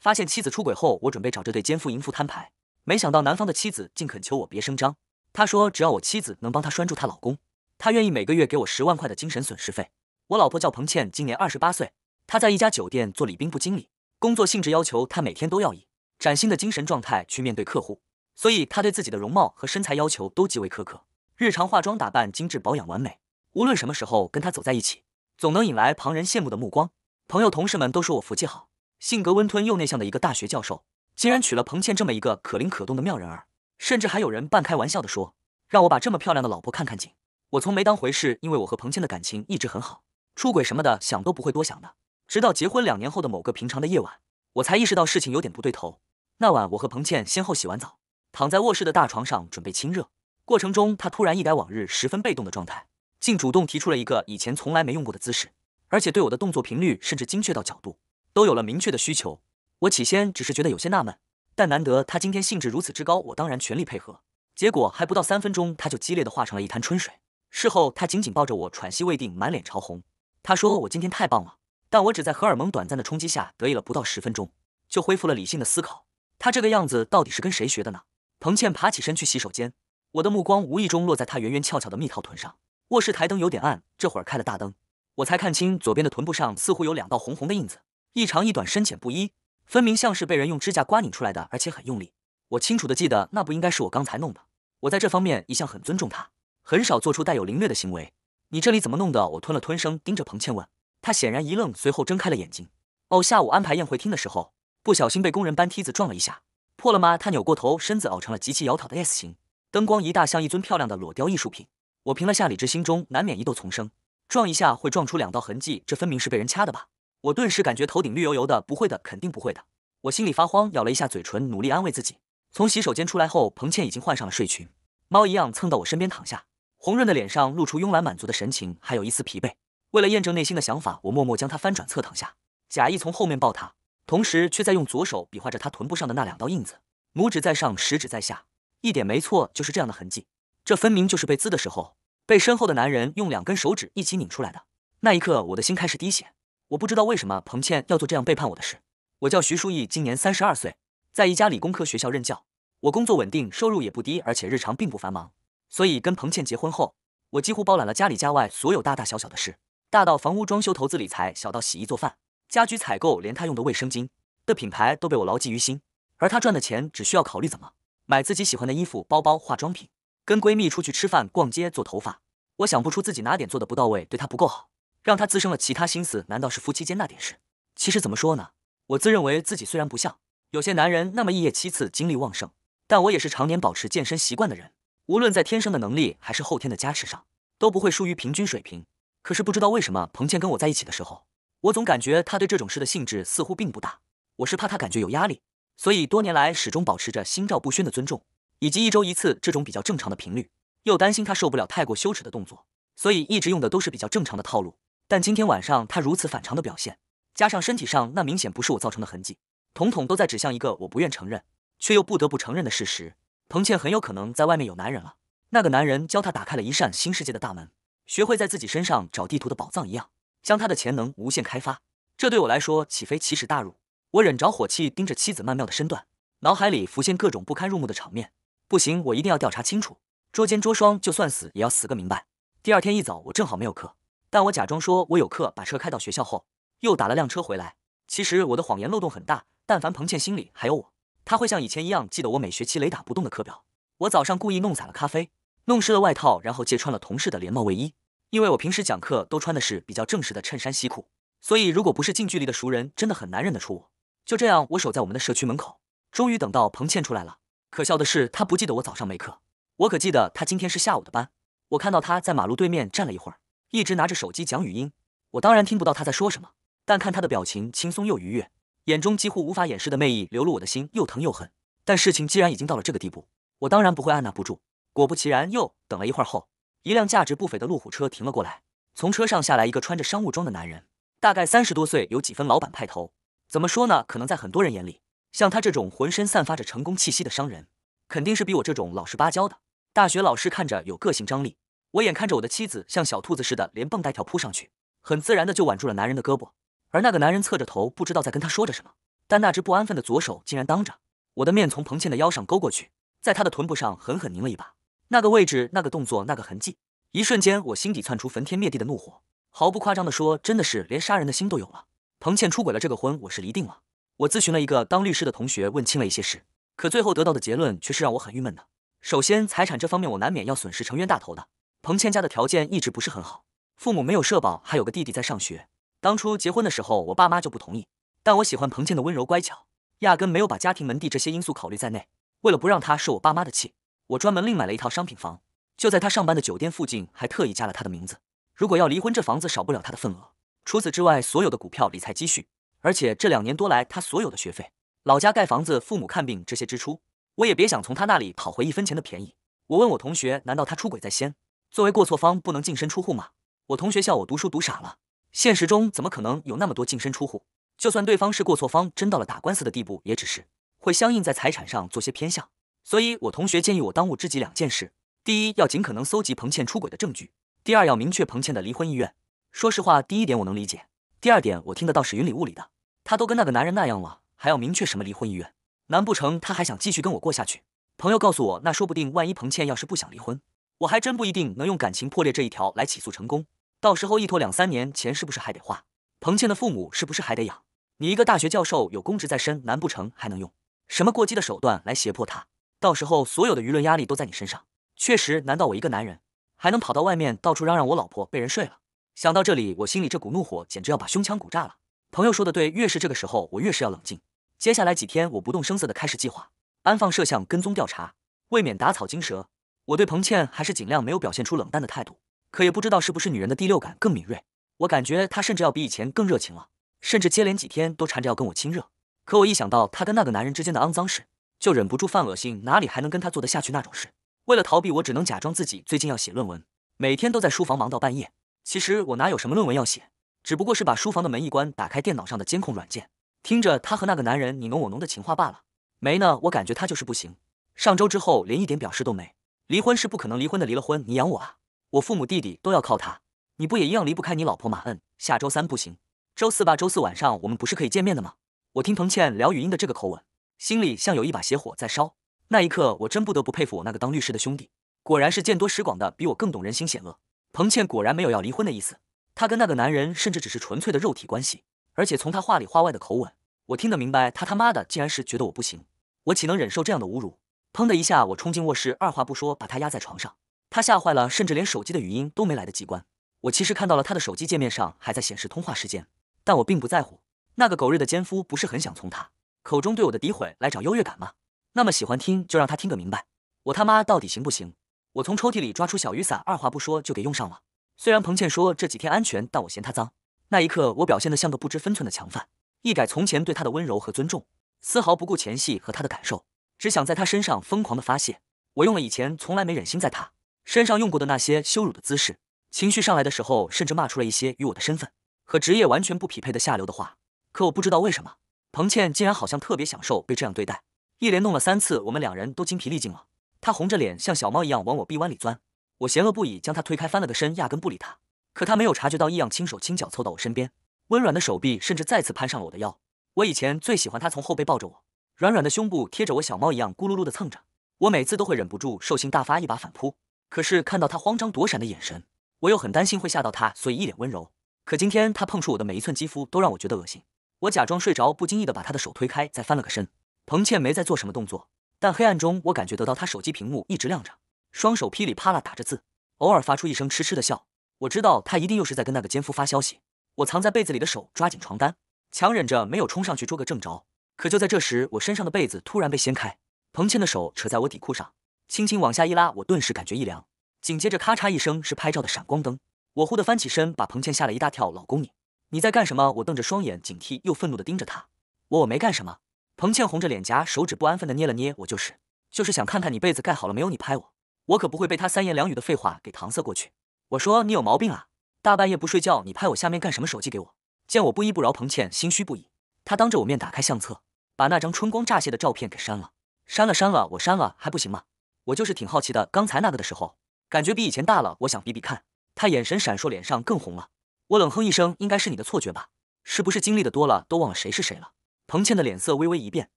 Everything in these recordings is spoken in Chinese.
发现妻子出轨后，我准备找这对奸夫淫妇摊牌。没想到男方的妻子竟恳求我别声张，他说只要我妻子能帮他拴住她老公，他愿意每个月给我十万块的精神损失费。我老婆叫彭倩，今年二十八岁，她在一家酒店做礼宾部经理，工作性质要求她每天都要以崭新的精神状态去面对客户，所以她对自己的容貌和身材要求都极为苛刻，日常化妆打扮精致，保养完美。无论什么时候跟她走在一起，总能引来旁人羡慕的目光，朋友同事们都说我福气好。性格温吞又内向的一个大学教授，竟然娶了彭倩这么一个可灵可动的妙人儿，甚至还有人半开玩笑地说：“让我把这么漂亮的老婆看看景。”我从没当回事，因为我和彭倩的感情一直很好，出轨什么的想都不会多想的。直到结婚两年后的某个平常的夜晚，我才意识到事情有点不对头。那晚，我和彭倩先后洗完澡，躺在卧室的大床上准备亲热，过程中她突然一改往日十分被动的状态，竟主动提出了一个以前从来没用过的姿势，而且对我的动作频率甚至精确到角度。都有了明确的需求，我起先只是觉得有些纳闷，但难得他今天兴致如此之高，我当然全力配合。结果还不到三分钟，他就激烈的化成了一滩春水。事后他紧紧抱着我，喘息未定，满脸潮红。他说我今天太棒了，但我只在荷尔蒙短暂的冲击下得意了不到十分钟，就恢复了理性的思考。他这个样子到底是跟谁学的呢？彭倩爬起身去洗手间，我的目光无意中落在她圆圆翘翘的蜜桃臀上。卧室台灯有点暗，这会儿开了大灯，我才看清左边的臀部上似乎有两道红红的印子。一长一短，深浅不一，分明像是被人用指甲刮拧出来的，而且很用力。我清楚的记得，那不应该是我刚才弄的。我在这方面一向很尊重他，很少做出带有凌虐的行为。你这里怎么弄的？我吞了吞声，盯着彭倩问。他显然一愣，随后睁开了眼睛。哦，下午安排宴会厅的时候，不小心被工人搬梯子撞了一下，破了吗？他扭过头，身子凹成了极其窈窕的 S 型，灯光一大，像一尊漂亮的裸雕艺术品。我平了下理智，心中难免疑窦丛生。撞一下会撞出两道痕迹，这分明是被人掐的吧？我顿时感觉头顶绿油油的，不会的，肯定不会的。我心里发慌，咬了一下嘴唇，努力安慰自己。从洗手间出来后，彭倩已经换上了睡裙，猫一样蹭到我身边躺下，红润的脸上露出慵懒满足的神情，还有一丝疲惫。为了验证内心的想法，我默默将她翻转侧躺下，假意从后面抱她，同时却在用左手比划着她臀部上的那两道印子，拇指在上，食指在下，一点没错，就是这样的痕迹。这分明就是被滋的时候，被身后的男人用两根手指一起拧出来的。那一刻，我的心开始滴血。我不知道为什么彭倩要做这样背叛我的事。我叫徐书义，今年三十二岁，在一家理工科学校任教。我工作稳定，收入也不低，而且日常并不繁忙，所以跟彭倩结婚后，我几乎包揽了家里家外所有大大小小的事，大到房屋装修、投资理财，小到洗衣做饭、家居采购，连她用的卫生巾的品牌都被我牢记于心。而她赚的钱，只需要考虑怎么买自己喜欢的衣服、包包、化妆品，跟闺蜜出去吃饭、逛街、做头发。我想不出自己哪点做的不到位，对她不够好。让他滋生了其他心思，难道是夫妻间那点事？其实怎么说呢，我自认为自己虽然不像有些男人那么一夜七次精力旺盛，但我也是常年保持健身习惯的人，无论在天生的能力还是后天的加持上，都不会输于平均水平。可是不知道为什么，彭倩跟我在一起的时候，我总感觉他对这种事的兴致似乎并不大。我是怕他感觉有压力，所以多年来始终保持着心照不宣的尊重，以及一周一次这种比较正常的频率。又担心他受不了太过羞耻的动作，所以一直用的都是比较正常的套路。但今天晚上他如此反常的表现，加上身体上那明显不是我造成的痕迹，统统都在指向一个我不愿承认却又不得不承认的事实：彭倩很有可能在外面有男人了。那个男人教他打开了一扇新世界的大门，学会在自己身上找地图的宝藏一样，将他的潜能无限开发。这对我来说岂非奇耻大辱？我忍着火气盯着妻子曼妙的身段，脑海里浮现各种不堪入目的场面。不行，我一定要调查清楚，捉奸捉双，就算死也要死个明白。第二天一早，我正好没有课。但我假装说我有课，把车开到学校后，又打了辆车回来。其实我的谎言漏洞很大，但凡彭倩心里还有我，他会像以前一样记得我每学期雷打不动的课表。我早上故意弄洒了咖啡，弄湿了外套，然后揭穿了同事的连帽卫衣，因为我平时讲课都穿的是比较正式的衬衫西裤，所以如果不是近距离的熟人，真的很难认得出我。就这样，我守在我们的社区门口，终于等到彭倩出来了。可笑的是，他不记得我早上没课，我可记得他今天是下午的班。我看到他在马路对面站了一会儿。一直拿着手机讲语音，我当然听不到他在说什么，但看他的表情轻松又愉悦，眼中几乎无法掩饰的魅意流露，我的心又疼又恨。但事情既然已经到了这个地步，我当然不会按捺不住。果不其然，又等了一会儿后，一辆价值不菲的路虎车停了过来，从车上下来一个穿着商务装的男人，大概三十多岁，有几分老板派头。怎么说呢？可能在很多人眼里，像他这种浑身散发着成功气息的商人，肯定是比我这种老实巴交的大学老师看着有个性张力。我眼看着我的妻子像小兔子似的连蹦带跳扑上去，很自然的就挽住了男人的胳膊，而那个男人侧着头不知道在跟他说着什么，但那只不安分的左手竟然当着我的面从彭倩的腰上勾过去，在她的臀部上狠狠拧了一把。那个位置，那个动作，那个痕迹，一瞬间我心底窜出焚天灭地的怒火，毫不夸张的说，真的是连杀人的心都有了。彭倩出轨了，这个婚我是离定了。我咨询了一个当律师的同学，问清了一些事，可最后得到的结论却是让我很郁闷的。首先，财产这方面我难免要损失成冤大头的。彭倩家的条件一直不是很好，父母没有社保，还有个弟弟在上学。当初结婚的时候，我爸妈就不同意。但我喜欢彭倩的温柔乖巧，压根没有把家庭门第这些因素考虑在内。为了不让她受我爸妈的气，我专门另买了一套商品房，就在她上班的酒店附近，还特意加了她的名字。如果要离婚，这房子少不了她的份额。除此之外，所有的股票、理财、积蓄，而且这两年多来，她所有的学费、老家盖房子、父母看病这些支出，我也别想从她那里讨回一分钱的便宜。我问我同学，难道她出轨在先？作为过错方，不能净身出户吗？我同学笑我读书读傻了。现实中怎么可能有那么多净身出户？就算对方是过错方，真到了打官司的地步，也只是会相应在财产上做些偏向。所以我同学建议我当务之急两件事：第一，要尽可能搜集彭倩出轨的证据；第二，要明确彭倩的离婚意愿。说实话，第一点我能理解，第二点我听得到是云里雾里的。她都跟那个男人那样了，还要明确什么离婚意愿？难不成她还想继续跟我过下去？朋友告诉我，那说不定万一彭倩要是不想离婚。我还真不一定能用感情破裂这一条来起诉成功，到时候一拖两三年，钱是不是还得花？彭倩的父母是不是还得养？你一个大学教授有公职在身，难不成还能用什么过激的手段来胁迫他？到时候所有的舆论压力都在你身上。确实，难道我一个男人还能跑到外面到处嚷嚷我老婆被人睡了？想到这里，我心里这股怒火简直要把胸腔鼓炸了。朋友说的对，越是这个时候，我越是要冷静。接下来几天，我不动声色的开始计划，安放摄像，跟踪调查，未免打草惊蛇。我对彭倩还是尽量没有表现出冷淡的态度，可也不知道是不是女人的第六感更敏锐，我感觉她甚至要比以前更热情了，甚至接连几天都缠着要跟我亲热。可我一想到她跟那个男人之间的肮脏事，就忍不住犯恶心，哪里还能跟她做得下去那种事？为了逃避，我只能假装自己最近要写论文，每天都在书房忙到半夜。其实我哪有什么论文要写，只不过是把书房的门一关，打开电脑上的监控软件，听着她和那个男人你侬我侬的情话罢了。没呢，我感觉她就是不行。上周之后连一点表示都没。离婚是不可能离婚的，离了婚你养我啊，我父母弟弟都要靠他，你不也一样离不开你老婆吗？嗯，下周三不行，周四吧，周四晚上我们不是可以见面的吗？我听彭倩聊语音的这个口吻，心里像有一把邪火在烧。那一刻，我真不得不佩服我那个当律师的兄弟，果然是见多识广的，比我更懂人心险恶。彭倩果然没有要离婚的意思，她跟那个男人甚至只是纯粹的肉体关系，而且从她话里话外的口吻，我听得明白，她他妈的竟然是觉得我不行，我岂能忍受这样的侮辱？砰的一下，我冲进卧室，二话不说把他压在床上。他吓坏了，甚至连手机的语音都没来得及关。我其实看到了他的手机界面上还在显示通话时间，但我并不在乎。那个狗日的奸夫不是很想从他口中对我的诋毁来找优越感吗？那么喜欢听，就让他听个明白。我他妈到底行不行？我从抽屉里抓出小雨伞，二话不说就给用上了。虽然彭倩说这几天安全，但我嫌他脏。那一刻，我表现得像个不知分寸的强犯，一改从前对他的温柔和尊重，丝毫不顾前戏和他的感受。只想在他身上疯狂的发泄，我用了以前从来没忍心在他身上用过的那些羞辱的姿势。情绪上来的时候，甚至骂出了一些与我的身份和职业完全不匹配的下流的话。可我不知道为什么，彭倩竟然好像特别享受被这样对待。一连弄了三次，我们两人都精疲力尽了。她红着脸，像小猫一样往我臂弯里钻。我嫌恶不已，将她推开，翻了个身，压根不理她。可她没有察觉到异样，轻手轻脚凑到我身边，温软的手臂甚至再次攀上了我的腰。我以前最喜欢她从后背抱着我。软软的胸部贴着我，小猫一样咕噜噜的蹭着，我每次都会忍不住兽性大发一把反扑。可是看到他慌张躲闪的眼神，我又很担心会吓到他，所以一脸温柔。可今天他碰触我的每一寸肌肤都让我觉得恶心。我假装睡着，不经意的把他的手推开，再翻了个身。彭倩没在做什么动作，但黑暗中我感觉得到她手机屏幕一直亮着，双手噼里啪啦打着字，偶尔发出一声痴痴的笑。我知道他一定又是在跟那个奸夫发消息。我藏在被子里的手抓紧床单，强忍着没有冲上去捉个正着。可就在这时，我身上的被子突然被掀开，彭倩的手扯在我底裤上，轻轻往下一拉，我顿时感觉一凉。紧接着咔嚓一声，是拍照的闪光灯。我忽地翻起身，把彭倩吓了一大跳。老公，你你在干什么？我瞪着双眼，警惕又愤怒地盯着他。我我没干什么。彭倩红着脸颊，手指不安分地捏了捏。我就是就是想看看你被子盖好了没有。你拍我，我可不会被他三言两语的废话给搪塞过去。我说你有毛病啊，大半夜不睡觉，你拍我下面干什么？手机给我。见我不依不饶，彭倩心虚不已，她当着我面打开相册。把那张春光乍泄的照片给删了，删了删了，我删了还不行吗？我就是挺好奇的，刚才那个的时候，感觉比以前大了，我想比比看。他眼神闪烁，脸上更红了。我冷哼一声，应该是你的错觉吧？是不是经历的多了，都忘了谁是谁了？彭倩的脸色微微一变，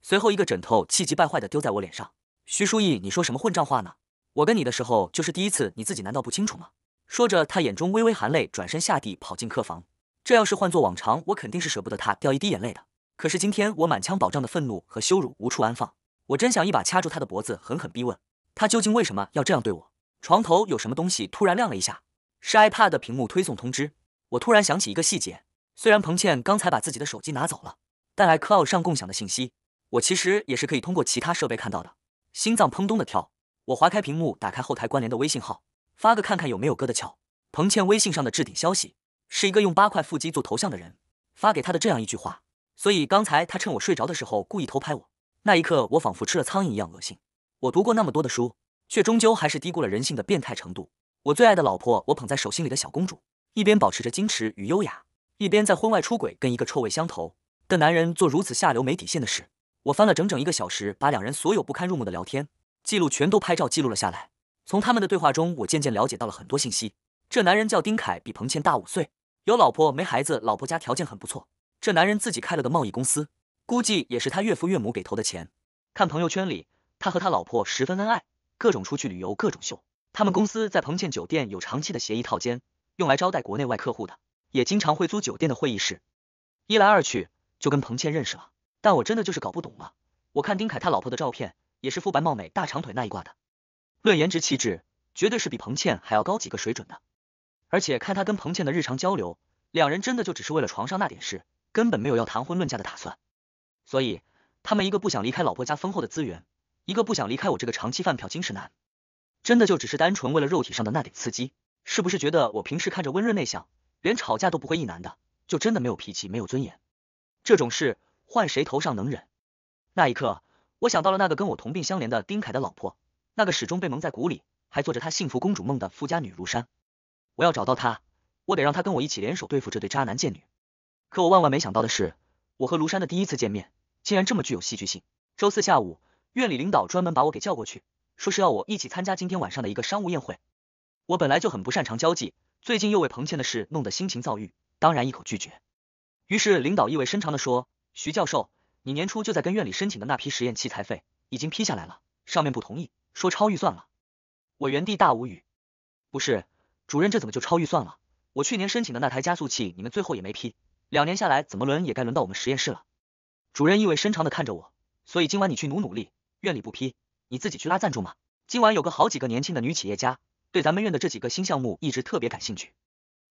随后一个枕头气急败坏地丢在我脸上。徐书意，你说什么混账话呢？我跟你的时候就是第一次，你自己难道不清楚吗？说着，他眼中微微含泪，转身下地跑进客房。这要是换做往常，我肯定是舍不得他掉一滴眼泪的。可是今天，我满腔饱胀的愤怒和羞辱无处安放，我真想一把掐住他的脖子，狠狠逼问他究竟为什么要这样对我。床头有什么东西突然亮了一下，是 iPad 屏幕推送通知。我突然想起一个细节，虽然彭倩刚才把自己的手机拿走了，但 iCloud 上共享的信息，我其实也是可以通过其他设备看到的。心脏砰咚的跳，我划开屏幕，打开后台关联的微信号，发个看看有没有哥的巧。彭倩微信上的置顶消息，是一个用八块腹肌做头像的人发给她的这样一句话。所以刚才他趁我睡着的时候故意偷拍我，那一刻我仿佛吃了苍蝇一样恶心。我读过那么多的书，却终究还是低估了人性的变态程度。我最爱的老婆，我捧在手心里的小公主，一边保持着矜持与优雅，一边在婚外出轨，跟一个臭味相投的男人做如此下流没底线的事。我翻了整整一个小时，把两人所有不堪入目的聊天记录全都拍照记录了下来。从他们的对话中，我渐渐了解到了很多信息。这男人叫丁凯，比彭倩大五岁，有老婆没孩子，老婆家条件很不错。这男人自己开了个贸易公司，估计也是他岳父岳母给投的钱。看朋友圈里，他和他老婆十分恩爱，各种出去旅游，各种秀。他们公司在彭倩酒店有长期的协议套间，用来招待国内外客户的，也经常会租酒店的会议室。一来二去就跟彭倩认识了。但我真的就是搞不懂了。我看丁凯他老婆的照片，也是肤白貌美、大长腿那一挂的，论颜值气质，绝对是比彭倩还要高几个水准的。而且看他跟彭倩的日常交流，两人真的就只是为了床上那点事。根本没有要谈婚论嫁的打算，所以他们一个不想离开老婆家丰厚的资源，一个不想离开我这个长期饭票金世男，真的就只是单纯为了肉体上的那点刺激？是不是觉得我平时看着温润内向，连吵架都不会一难的，就真的没有脾气，没有尊严？这种事换谁头上能忍？那一刻，我想到了那个跟我同病相怜的丁凯的老婆，那个始终被蒙在鼓里，还做着她幸福公主梦的富家女如山。我要找到她，我得让她跟我一起联手对付这对渣男贱女。可我万万没想到的是，我和庐山的第一次见面竟然这么具有戏剧性。周四下午，院里领导专门把我给叫过去，说是要我一起参加今天晚上的一个商务宴会。我本来就很不擅长交际，最近又为彭倩的事弄得心情躁郁，当然一口拒绝。于是领导意味深长的说：“徐教授，你年初就在跟院里申请的那批实验器材费已经批下来了，上面不同意，说超预算了。”我原地大无语。不是，主任，这怎么就超预算了？我去年申请的那台加速器，你们最后也没批。两年下来，怎么轮也该轮到我们实验室了。主任意味深长的看着我，所以今晚你去努努力，院里不批，你自己去拉赞助嘛。今晚有个好几个年轻的女企业家，对咱们院的这几个新项目一直特别感兴趣。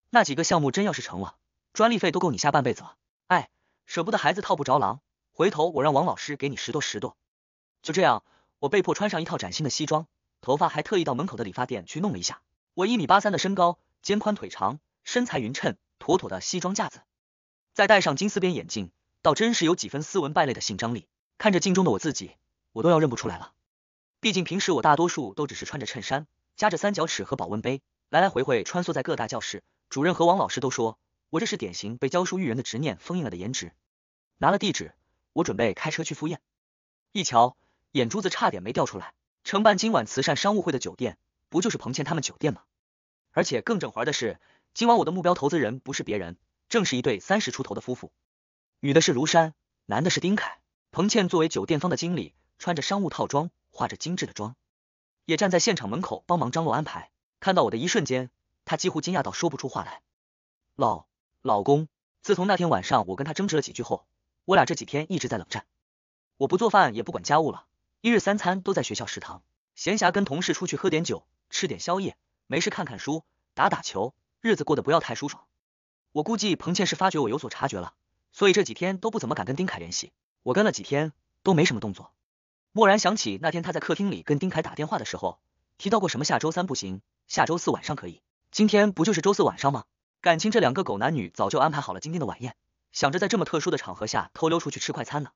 那几个项目真要是成了，专利费都够你下半辈子了。哎，舍不得孩子套不着狼，回头我让王老师给你拾掇拾掇。就这样，我被迫穿上一套崭新的西装，头发还特意到门口的理发店去弄了一下。我一米八三的身高，肩宽腿长，身材匀称，妥妥的西装架子。再戴上金丝边眼镜，倒真是有几分斯文败类的性张力。看着镜中的我自己，我都要认不出来了。毕竟平时我大多数都只是穿着衬衫，夹着三角尺和保温杯，来来回回穿梭在各大教室。主任和王老师都说我这是典型被教书育人的执念封印了的颜值。拿了地址，我准备开车去赴宴。一瞧，眼珠子差点没掉出来。承办今晚慈善商务会的酒店，不就是彭倩他们酒店吗？而且更整环的是，今晚我的目标投资人不是别人。正是一对三十出头的夫妇，女的是卢山，男的是丁凯。彭倩作为酒店方的经理，穿着商务套装，化着精致的妆，也站在现场门口帮忙张罗安排。看到我的一瞬间，她几乎惊讶到说不出话来。老老公，自从那天晚上我跟他争执了几句后，我俩这几天一直在冷战。我不做饭，也不管家务了，一日三餐都在学校食堂。闲暇跟同事出去喝点酒，吃点宵夜，没事看看书，打打球，日子过得不要太舒爽。我估计彭倩是发觉我有所察觉了，所以这几天都不怎么敢跟丁凯联系。我跟了几天都没什么动作，蓦然想起那天他在客厅里跟丁凯打电话的时候提到过什么下周三不行，下周四晚上可以。今天不就是周四晚上吗？感情这两个狗男女早就安排好了今天的晚宴，想着在这么特殊的场合下偷溜出去吃快餐呢。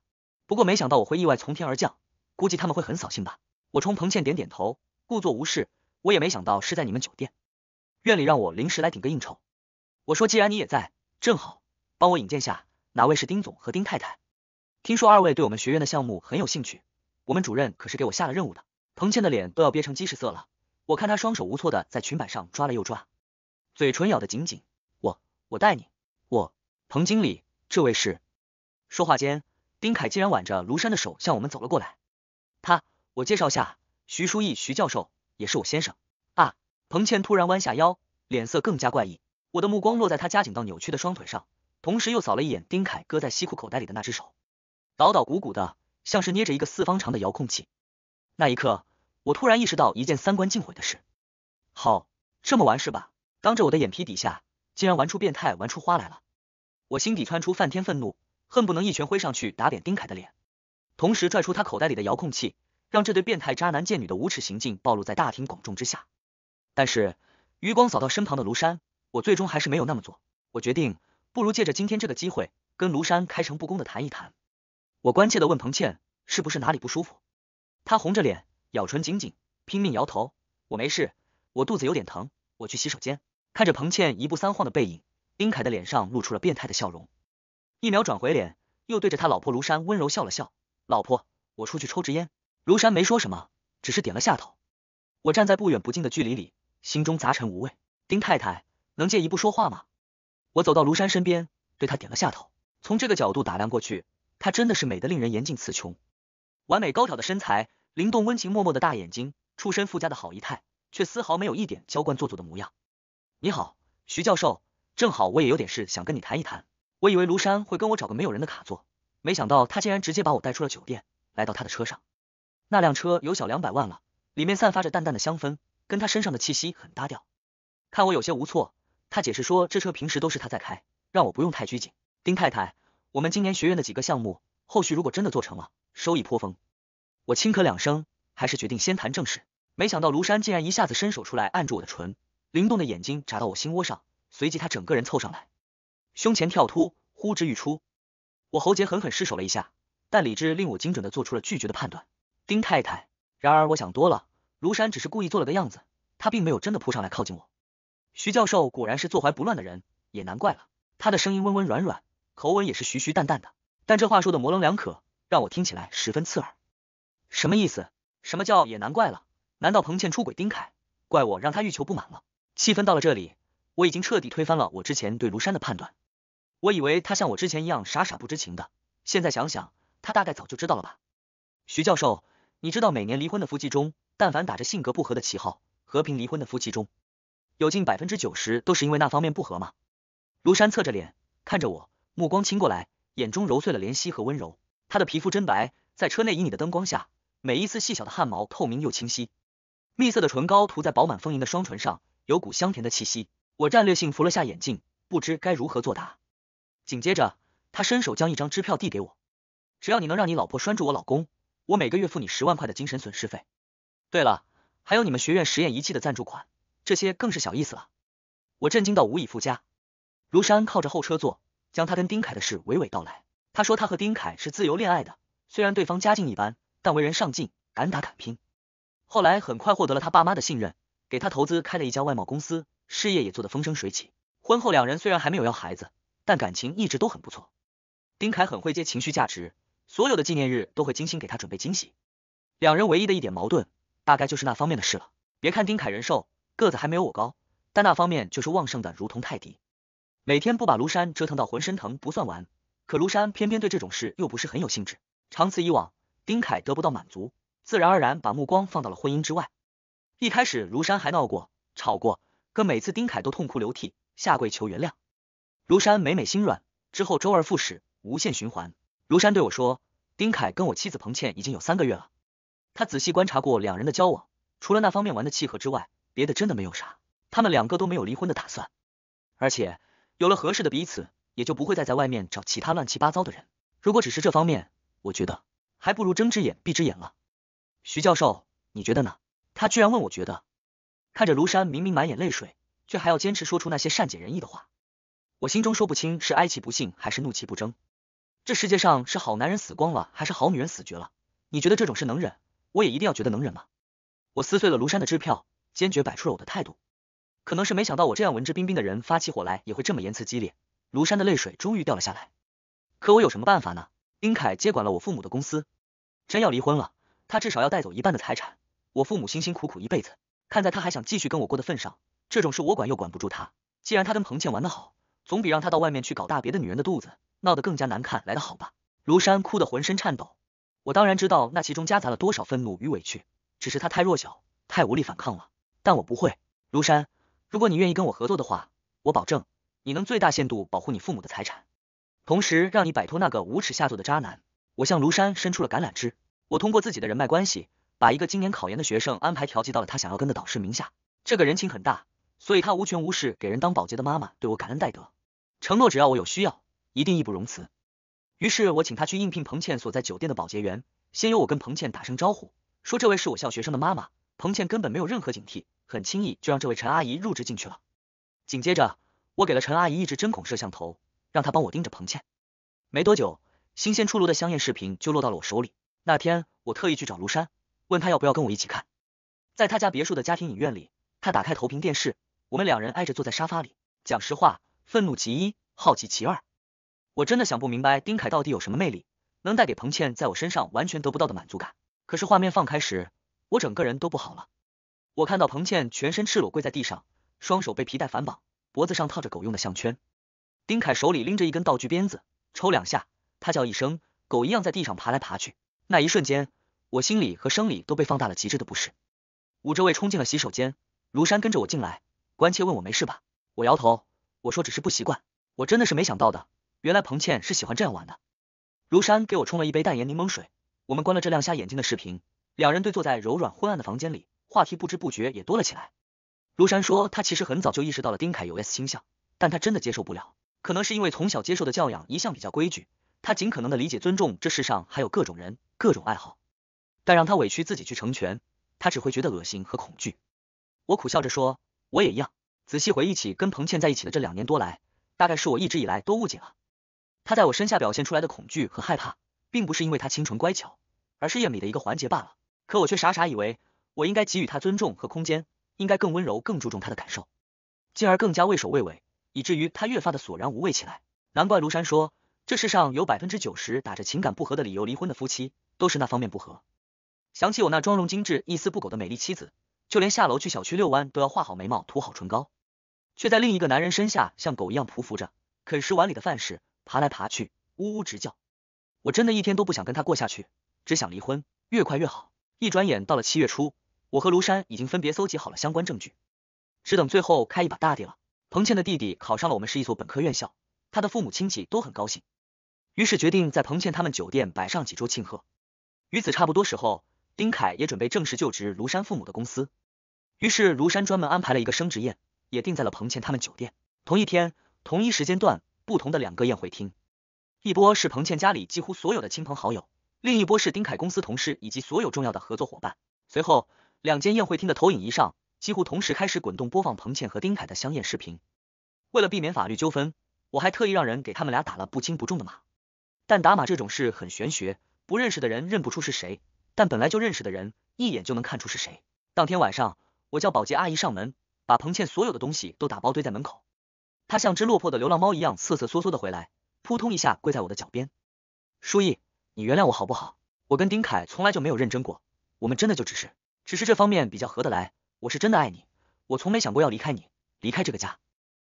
不过没想到我会意外从天而降，估计他们会很扫兴吧。我冲彭倩点点头，故作无事。我也没想到是在你们酒店院里让我临时来顶个应酬。我说，既然你也在，正好帮我引荐下哪位是丁总和丁太太。听说二位对我们学院的项目很有兴趣，我们主任可是给我下了任务的。彭倩的脸都要憋成鸡屎色了，我看她双手无措的在裙摆上抓了又抓，嘴唇咬得紧紧。我，我带你。我，彭经理，这位是。说话间，丁凯竟然挽着卢山的手向我们走了过来。他，我介绍下，徐书义，徐教授，也是我先生。啊！彭倩突然弯下腰，脸色更加怪异。我的目光落在他夹紧到扭曲的双腿上，同时又扫了一眼丁凯搁在西裤口袋里的那只手，捣捣鼓鼓的，像是捏着一个四方长的遥控器。那一刻，我突然意识到一件三观尽毁的事。好，这么玩是吧？当着我的眼皮底下，竟然玩出变态，玩出花来了！我心底窜出漫天愤怒，恨不能一拳挥上去打扁丁凯的脸，同时拽出他口袋里的遥控器，让这对变态渣男贱女的无耻行径暴露在大庭广众之下。但是余光扫到身旁的庐山。我最终还是没有那么做，我决定不如借着今天这个机会跟庐山开诚布公的谈一谈。我关切的问彭倩是不是哪里不舒服？她红着脸咬唇紧紧，拼命摇头。我没事，我肚子有点疼，我去洗手间。看着彭倩一步三晃的背影，丁凯的脸上露出了变态的笑容，一秒转回脸，又对着他老婆庐山温柔笑了笑。老婆，我出去抽支烟。庐山没说什么，只是点了下头。我站在不远不近的距离里，心中杂陈无味。丁太太。能借一步说话吗？我走到庐山身边，对他点了下头。从这个角度打量过去，她真的是美得令人言尽词穷，完美高挑的身材，灵动温情脉脉的大眼睛，出身富家的好仪态，却丝毫没有一点娇惯做作的模样。你好，徐教授，正好我也有点事想跟你谈一谈。我以为庐山会跟我找个没有人的卡座，没想到他竟然直接把我带出了酒店，来到他的车上。那辆车有小两百万了，里面散发着淡淡的香氛，跟他身上的气息很搭调。看我有些无措。他解释说，这车平时都是他在开，让我不用太拘谨。丁太太，我们今年学院的几个项目，后续如果真的做成了，收益颇丰。我轻咳两声，还是决定先谈正事。没想到庐山竟然一下子伸手出来按住我的唇，灵动的眼睛眨到我心窝上，随即他整个人凑上来，胸前跳突，呼之欲出。我喉结狠狠失手了一下，但理智令我精准的做出了拒绝的判断。丁太太，然而我想多了，庐山只是故意做了个样子，他并没有真的扑上来靠近我。徐教授果然是坐怀不乱的人，也难怪了。他的声音温温软软，口吻也是徐徐淡淡的，但这话说的模棱两可，让我听起来十分刺耳。什么意思？什么叫也难怪了？难道彭倩出轨丁凯，怪我让他欲求不满了？气氛到了这里，我已经彻底推翻了我之前对庐山的判断。我以为他像我之前一样傻傻不知情的，现在想想，他大概早就知道了吧？徐教授，你知道每年离婚的夫妻中，但凡打着性格不合的旗号和平离婚的夫妻中。有近百分之九十都是因为那方面不和吗？庐山侧着脸看着我，目光倾过来，眼中揉碎了怜惜和温柔。他的皮肤真白，在车内旖旎的灯光下，每一丝细小的汗毛透明又清晰。蜜色的唇膏涂在饱满丰盈的双唇上，有股香甜的气息。我战略性扶了下眼镜，不知该如何作答。紧接着，他伸手将一张支票递给我，只要你能让你老婆拴住我老公，我每个月付你十万块的精神损失费。对了，还有你们学院实验仪器的赞助款。这些更是小意思了，我震惊到无以复加。卢山靠着后车座，将他跟丁凯的事娓娓道来。他说他和丁凯是自由恋爱的，虽然对方家境一般，但为人上进，敢打敢拼。后来很快获得了他爸妈的信任，给他投资开了一家外贸公司，事业也做得风生水起。婚后两人虽然还没有要孩子，但感情一直都很不错。丁凯很会接情绪价值，所有的纪念日都会精心给他准备惊喜。两人唯一的一点矛盾，大概就是那方面的事了。别看丁凯人瘦。个子还没有我高，但那方面就是旺盛的，如同泰迪。每天不把庐山折腾到浑身疼不算完，可庐山偏偏对这种事又不是很有兴致。长此以往，丁凯得不到满足，自然而然把目光放到了婚姻之外。一开始庐山还闹过、吵过，可每次丁凯都痛哭流涕，下跪求原谅，庐山每每心软，之后周而复始，无限循环。庐山对我说，丁凯跟我妻子彭倩已经有三个月了，他仔细观察过两人的交往，除了那方面玩的契合之外。别的真的没有啥，他们两个都没有离婚的打算，而且有了合适的彼此，也就不会再在外面找其他乱七八糟的人。如果只是这方面，我觉得还不如睁只眼闭只眼了。徐教授，你觉得呢？他居然问我觉得，看着庐山明明满眼泪水，却还要坚持说出那些善解人意的话，我心中说不清是哀其不幸还是怒其不争。这世界上是好男人死光了，还是好女人死绝了？你觉得这种事能忍，我也一定要觉得能忍吗？我撕碎了庐山的支票。坚决摆出了我的态度，可能是没想到我这样文质彬彬的人发起火来也会这么言辞激烈。庐山的泪水终于掉了下来，可我有什么办法呢？丁凯接管了我父母的公司，真要离婚了，他至少要带走一半的财产。我父母辛辛苦苦一辈子，看在他还想继续跟我过的份上，这种事我管又管不住他。既然他跟彭倩玩的好，总比让他到外面去搞大别的女人的肚子，闹得更加难看来的好吧？庐山哭得浑身颤抖，我当然知道那其中夹杂了多少愤怒与委屈，只是他太弱小，太无力反抗了。但我不会，庐山，如果你愿意跟我合作的话，我保证你能最大限度保护你父母的财产，同时让你摆脱那个无耻下作的渣男。我向庐山伸出了橄榄枝。我通过自己的人脉关系，把一个今年考研的学生安排调剂到了他想要跟的导师名下。这个人情很大，所以他无权无势给人当保洁的妈妈对我感恩戴德，承诺只要我有需要，一定义不容辞。于是，我请他去应聘彭倩所在酒店的保洁员。先由我跟彭倩打声招呼，说这位是我校学生的妈妈。彭倩根本没有任何警惕。很轻易就让这位陈阿姨入职进去了。紧接着，我给了陈阿姨一支针孔摄像头，让她帮我盯着彭倩。没多久，新鲜出炉的香艳视频就落到了我手里。那天，我特意去找卢山，问他要不要跟我一起看。在他家别墅的家庭影院里，他打开投屏电视，我们两人挨着坐在沙发里。讲实话，愤怒其一，好奇其二。我真的想不明白丁凯到底有什么魅力，能带给彭倩在我身上完全得不到的满足感。可是画面放开时，我整个人都不好了。我看到彭倩全身赤裸跪在地上，双手被皮带反绑，脖子上套着狗用的项圈。丁凯手里拎着一根道具鞭子，抽两下，他叫一声，狗一样在地上爬来爬去。那一瞬间，我心里和生理都被放大了极致的不适，捂着胃冲进了洗手间。庐山跟着我进来，关切问我没事吧？我摇头，我说只是不习惯。我真的是没想到的，原来彭倩是喜欢这样玩的。庐山给我冲了一杯淡盐柠檬水，我们关了这亮瞎眼睛的视频，两人对坐在柔软昏暗的房间里。话题不知不觉也多了起来。庐山说，他其实很早就意识到了丁凯有 S 倾向，但他真的接受不了。可能是因为从小接受的教养一向比较规矩，他尽可能的理解尊重这世上还有各种人、各种爱好，但让他委屈自己去成全，他只会觉得恶心和恐惧。我苦笑着说，我也一样。仔细回忆起跟彭倩在一起的这两年多来，大概是我一直以来都误解了，她在我身下表现出来的恐惧和害怕，并不是因为她清纯乖巧，而是演米的一个环节罢了。可我却傻傻以为。我应该给予他尊重和空间，应该更温柔，更注重他的感受，进而更加畏首畏尾，以至于他越发的索然无味起来。难怪庐山说，这世上有百分之九十打着情感不和的理由离婚的夫妻，都是那方面不和。想起我那妆容精致、一丝不苟的美丽妻子，就连下楼去小区遛弯都要画好眉毛、涂好唇膏，却在另一个男人身下像狗一样匍匐着，啃食碗里的饭食，爬来爬去，呜呜直叫。我真的一天都不想跟他过下去，只想离婚，越快越好。一转眼到了七月初。我和庐山已经分别搜集好了相关证据，只等最后开一把大地了。彭倩的弟弟考上了我们市一所本科院校，他的父母亲戚都很高兴，于是决定在彭倩他们酒店摆上几桌庆贺。与此差不多时候，丁凯也准备正式就职庐山父母的公司，于是庐山专门安排了一个升职宴，也定在了彭倩他们酒店。同一天，同一时间段，不同的两个宴会厅，一波是彭倩家里几乎所有的亲朋好友，另一波是丁凯公司同事以及所有重要的合作伙伴。随后。两间宴会厅的投影仪上几乎同时开始滚动播放彭倩和丁凯的香艳视频。为了避免法律纠纷，我还特意让人给他们俩打了不轻不重的码。但打码这种事很玄学，不认识的人认不出是谁，但本来就认识的人一眼就能看出是谁。当天晚上，我叫保洁阿姨上门，把彭倩所有的东西都打包堆在门口。她像只落魄的流浪猫一样瑟瑟缩缩的回来，扑通一下跪在我的脚边：“舒毅，你原谅我好不好？我跟丁凯从来就没有认真过，我们真的就只是……”只是这方面比较合得来，我是真的爱你，我从没想过要离开你，离开这个家。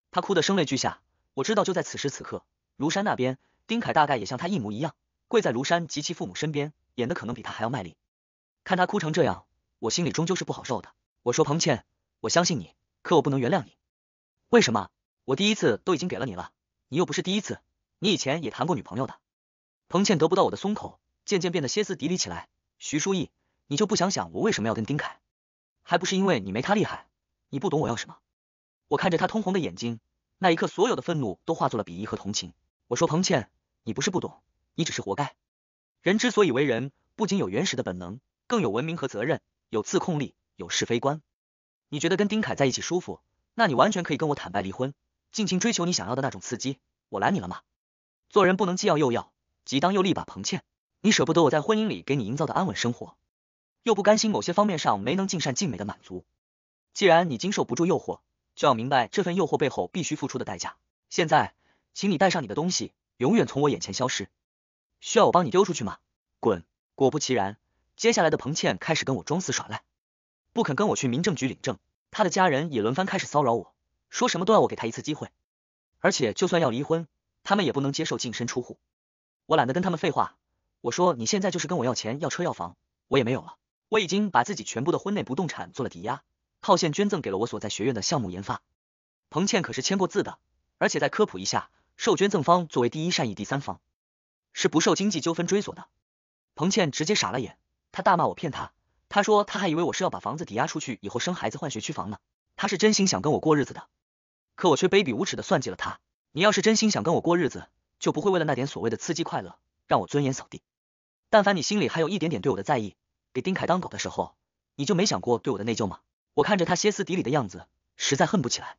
他哭得声泪俱下，我知道就在此时此刻，庐山那边，丁凯大概也像他一模一样，跪在庐山及其父母身边，演的可能比他还要卖力。看他哭成这样，我心里终究是不好受的。我说彭倩，我相信你，可我不能原谅你。为什么？我第一次都已经给了你了，你又不是第一次，你以前也谈过女朋友的。彭倩得不到我的松口，渐渐变得歇斯底里起来。徐书意，你就不想想我为什么要跟丁凯？还不是因为你没他厉害，你不懂我要什么。我看着他通红的眼睛，那一刻所有的愤怒都化作了鄙夷和同情。我说彭倩，你不是不懂，你只是活该。人之所以为人，不仅有原始的本能，更有文明和责任，有自控力，有是非观。你觉得跟丁凯在一起舒服，那你完全可以跟我坦白离婚，尽情追求你想要的那种刺激。我拦你了吗？做人不能既要又要，既当又立。吧，彭倩，你舍不得我在婚姻里给你营造的安稳生活。又不甘心某些方面上没能尽善尽美的满足，既然你经受不住诱惑，就要明白这份诱惑背后必须付出的代价。现在，请你带上你的东西，永远从我眼前消失。需要我帮你丢出去吗？滚！果不其然，接下来的彭倩开始跟我装死耍赖，不肯跟我去民政局领证。她的家人也轮番开始骚扰我，说什么都要我给她一次机会，而且就算要离婚，他们也不能接受净身出户。我懒得跟他们废话，我说你现在就是跟我要钱要车要房，我也没有了。我已经把自己全部的婚内不动产做了抵押，套现捐赠给了我所在学院的项目研发。彭倩可是签过字的，而且再科普一下，受捐赠方作为第一善意第三方，是不受经济纠纷追索的。彭倩直接傻了眼，她大骂我骗她，她说她还以为我是要把房子抵押出去以后生孩子换学区房呢，她是真心想跟我过日子的，可我却卑鄙无耻的算计了她。你要是真心想跟我过日子，就不会为了那点所谓的刺激快乐，让我尊严扫地。但凡你心里还有一点点对我的在意。给丁凯当狗的时候，你就没想过对我的内疚吗？我看着他歇斯底里的样子，实在恨不起来。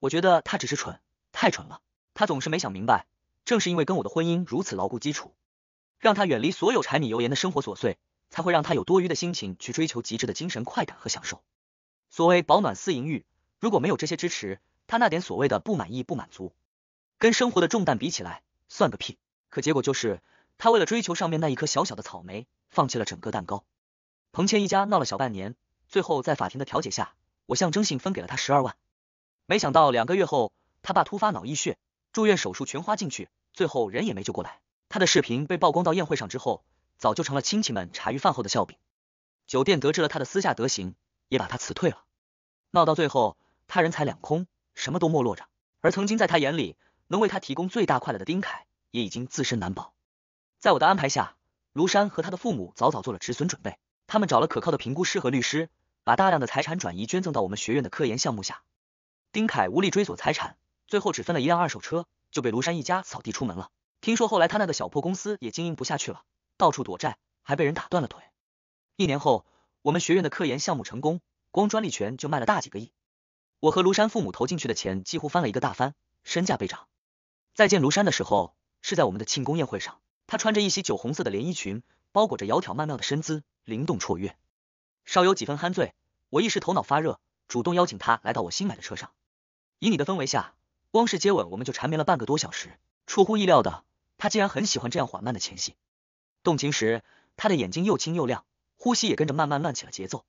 我觉得他只是蠢，太蠢了。他总是没想明白，正是因为跟我的婚姻如此牢固基础，让他远离所有柴米油盐的生活琐碎，才会让他有多余的心情去追求极致的精神快感和享受。所谓保暖思淫欲，如果没有这些支持，他那点所谓的不满意、不满足，跟生活的重担比起来，算个屁。可结果就是，他为了追求上面那一颗小小的草莓，放弃了整个蛋糕。彭倩一家闹了小半年，最后在法庭的调解下，我象征性分给了他十二万。没想到两个月后，他爸突发脑溢血，住院手术全花进去，最后人也没救过来。他的视频被曝光到宴会上之后，早就成了亲戚们茶余饭后的笑柄。酒店得知了他的私下德行，也把他辞退了。闹到最后，他人财两空，什么都没落着。而曾经在他眼里能为他提供最大快乐的丁凯，也已经自身难保。在我的安排下，庐山和他的父母早早做了止损准备。他们找了可靠的评估师和律师，把大量的财产转移捐赠到我们学院的科研项目下。丁凯无力追索财产，最后只分了一辆二手车，就被庐山一家扫地出门了。听说后来他那个小破公司也经营不下去了，到处躲债，还被人打断了腿。一年后，我们学院的科研项目成功，光专利权就卖了大几个亿。我和庐山父母投进去的钱几乎翻了一个大翻，身价倍涨。再见庐山的时候，是在我们的庆功宴会上，他穿着一袭酒红色的连衣裙。包裹着窈窕曼妙的身姿，灵动绰约，稍有几分酣醉，我一时头脑发热，主动邀请他来到我新买的车上。以你的氛围下，光是接吻我们就缠绵了半个多小时。出乎意料的，他竟然很喜欢这样缓慢的前戏。动情时，他的眼睛又清又亮，呼吸也跟着慢慢慢起了节奏。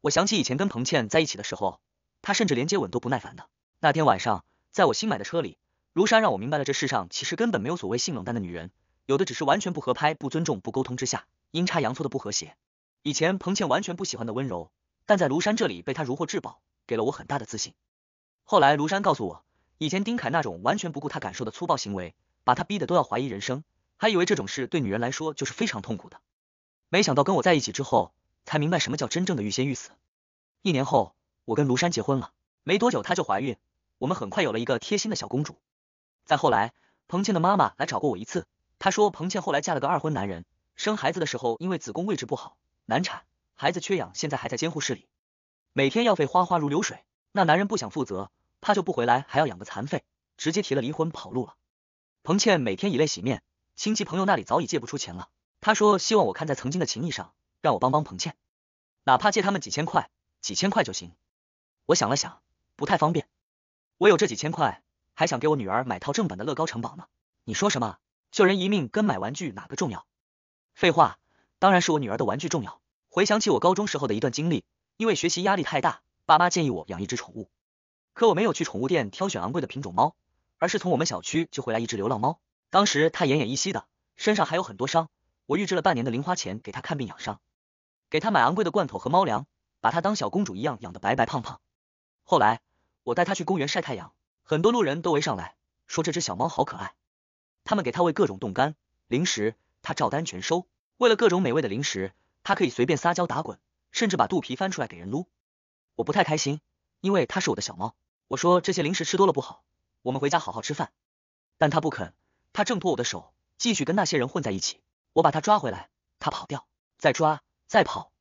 我想起以前跟彭倩在一起的时候，他甚至连接吻都不耐烦的。那天晚上，在我新买的车里，如山让我明白了，这世上其实根本没有所谓性冷淡的女人。有的只是完全不合拍、不尊重、不沟通之下，阴差阳错的不和谐。以前彭倩完全不喜欢的温柔，但在庐山这里被他如获至宝，给了我很大的自信。后来庐山告诉我，以前丁凯那种完全不顾她感受的粗暴行为，把她逼得都要怀疑人生，还以为这种事对女人来说就是非常痛苦的。没想到跟我在一起之后，才明白什么叫真正的欲仙欲死。一年后，我跟庐山结婚了，没多久她就怀孕，我们很快有了一个贴心的小公主。再后来，彭倩的妈妈来找过我一次。他说：“彭倩后来嫁了个二婚男人，生孩子的时候因为子宫位置不好难产，孩子缺氧，现在还在监护室里，每天药费花花如流水。那男人不想负责，怕救不回来，还要养个残废，直接提了离婚跑路了。彭倩每天以泪洗面，亲戚朋友那里早已借不出钱了。他说希望我看在曾经的情谊上，让我帮帮彭倩，哪怕借他们几千块，几千块就行。我想了想，不太方便，我有这几千块，还想给我女儿买套正版的乐高城堡呢。你说什么？”救人一命跟买玩具哪个重要？废话，当然是我女儿的玩具重要。回想起我高中时候的一段经历，因为学习压力太大，爸妈建议我养一只宠物，可我没有去宠物店挑选昂贵的品种猫，而是从我们小区救回来一只流浪猫。当时它奄奄一息的，身上还有很多伤，我预支了半年的零花钱给它看病养伤，给它买昂贵的罐头和猫粮，把它当小公主一样养的白白胖胖。后来我带它去公园晒太阳，很多路人都围上来说这只小猫好可爱。他们给他喂各种冻干零食，他照单全收。为了各种美味的零食，它可以随便撒娇打滚，甚至把肚皮翻出来给人撸。我不太开心，因为它是我的小猫。我说这些零食吃多了不好，我们回家好好吃饭。但它不肯，它挣脱我的手，继续跟那些人混在一起。我把它抓回来，它跑掉，再抓再跑。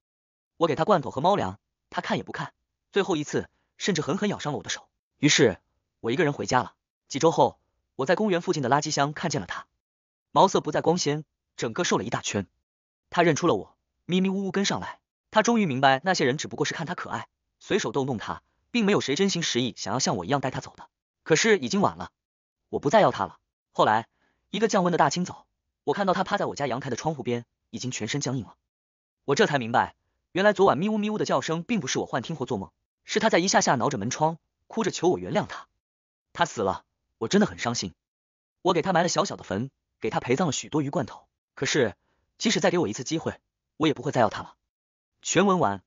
我给它罐头和猫粮，它看也不看。最后一次，甚至狠狠咬伤了我的手。于是，我一个人回家了几周后。我在公园附近的垃圾箱看见了他，毛色不再光鲜，整个瘦了一大圈。他认出了我，迷迷糊糊跟上来。他终于明白，那些人只不过是看他可爱，随手逗弄他，并没有谁真心实意想要像我一样带他走的。可是已经晚了，我不再要他了。后来，一个降温的大清早，我看到他趴在我家阳台的窗户边，已经全身僵硬了。我这才明白，原来昨晚咪呜咪呜的叫声并不是我幻听或做梦，是他在一下下挠着门窗，哭着求我原谅他。他死了。我真的很伤心，我给他埋了小小的坟，给他陪葬了许多鱼罐头。可是，即使再给我一次机会，我也不会再要他了。全文完。